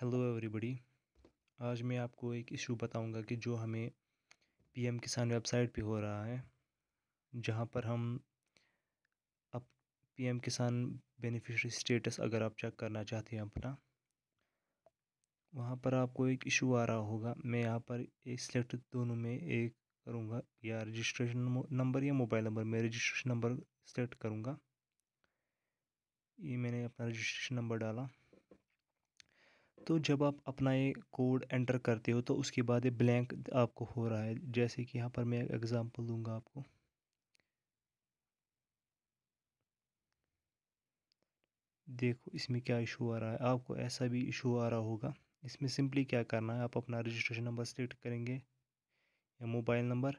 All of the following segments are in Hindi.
हेलो एवरीबॉडी आज मैं आपको एक इशू बताऊंगा कि जो हमें पीएम किसान वेबसाइट पे हो रहा है जहां पर हम अब पीएम किसान बेनिफिशरी स्टेटस अगर आप चेक करना चाहते हैं अपना वहां पर आपको एक इशू आ रहा होगा मैं यहां पर एक सिलेक्ट दोनों में एक करूंगा या रजिस्ट्रेशन नंबर या मोबाइल नंबर मैं रजिस्ट्रेशन नंबर सेलेक्ट करूँगा ये मैंने अपना रजिस्ट्रेशन नंबर डाला तो जब आप अपना ये कोड एंटर करते हो तो उसके बाद ये ब्लैंक आपको हो रहा है जैसे कि यहाँ पर मैं एग्ज़ाम्पल दूँगा आपको देखो इसमें क्या इशू आ रहा है आपको ऐसा भी इशू आ रहा होगा इसमें सिंपली क्या करना है आप अपना रजिस्ट्रेशन नंबर सेलेक्ट करेंगे या मोबाइल नंबर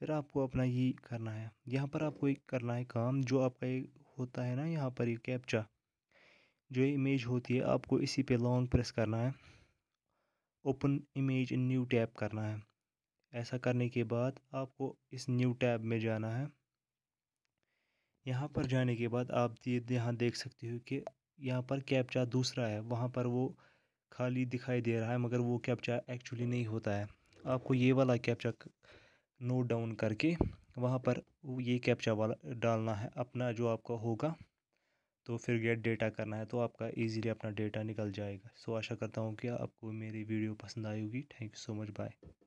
फिर आपको अपना ये करना है यहाँ पर आपको एक करना है काम जो आपका एक होता है ना यहाँ पर ये कैप्चा जो ये इमेज होती है आपको इसी पे लॉन्ग प्रेस करना है open image in new tab करना है ऐसा करने के बाद आपको इस न्यू टैब में जाना है यहाँ पर जाने के बाद आप यहाँ देख सकते हो कि यहाँ पर कैप्चा दूसरा है वहाँ पर वो खाली दिखाई दे रहा है मगर वो कैप्चा एक्चुअली नहीं होता है आपको ये वाला कैप्चा नोट डाउन करके वहाँ पर ये कैप्चा वाला डालना है अपना जो आपका होगा तो फिर गेट डेटा करना है तो आपका इजीली अपना डेटा निकल जाएगा सो आशा करता हूँ कि आपको मेरी वीडियो पसंद आई होगी thank you so much bye